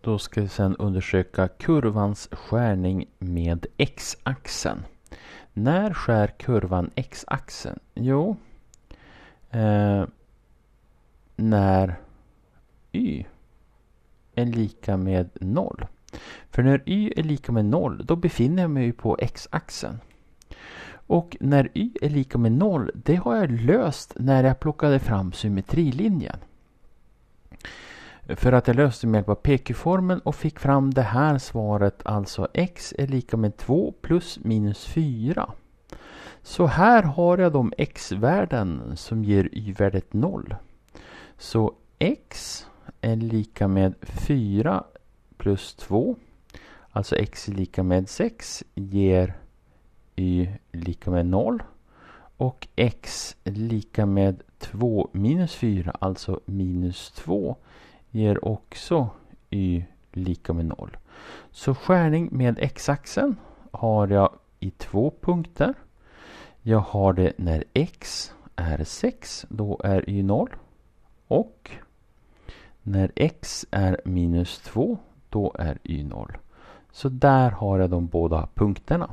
Då ska vi sedan undersöka kurvans skärning med x-axeln. När skär kurvan x-axeln? Jo, eh, när y är lika med 0. För när y är lika med 0 då befinner jag mig på x-axeln. Och när y är lika med 0 det har jag löst när jag plockade fram symmetrilinjen. För att jag löste med hjälp av PQ-formeln och fick fram det här svaret, alltså x är lika med 2 plus minus 4. Så här har jag de x-värden som ger y-värdet 0. Så x är lika med 4 plus 2. Alltså x är lika med 6 ger y lika med 0. Och x är lika med 2 minus 4, alltså minus 2 ger också y lika med 0. Så skärning med x-axeln har jag i två punkter. Jag har det när x är 6, då är y 0. Och när x är minus 2, då är y 0. Så där har jag de båda punkterna.